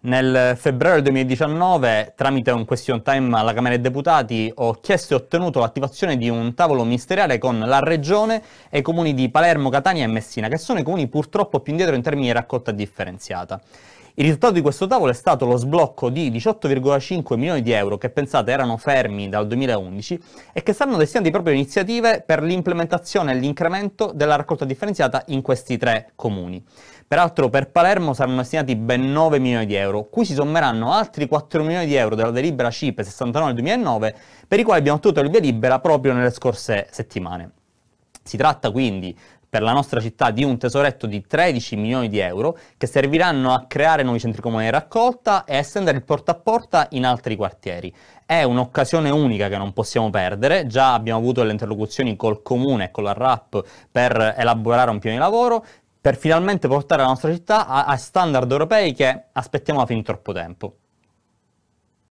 Nel febbraio 2019, tramite un question time alla Camera dei Deputati, ho chiesto e ottenuto l'attivazione di un tavolo ministeriale con la Regione e i comuni di Palermo, Catania e Messina, che sono i comuni purtroppo più indietro in termini di raccolta differenziata. Il risultato di questo tavolo è stato lo sblocco di 18,5 milioni di euro che pensate erano fermi dal 2011 e che saranno destinati proprio a iniziative per l'implementazione e l'incremento della raccolta differenziata in questi tre comuni. Peraltro per Palermo saranno destinati ben 9 milioni di euro, cui si sommeranno altri 4 milioni di euro della delibera CIP 69 del 2009 per i quali abbiamo ottenuto il via libera proprio nelle scorse settimane. Si tratta quindi per la nostra città di un tesoretto di 13 milioni di euro che serviranno a creare nuovi centri comuni di raccolta e a estendere il porta a porta in altri quartieri. È un'occasione unica che non possiamo perdere, già abbiamo avuto le interlocuzioni col comune e con la RAP per elaborare un piano di lavoro, per finalmente portare la nostra città a, standard europei che aspettiamo da fin troppo tempo.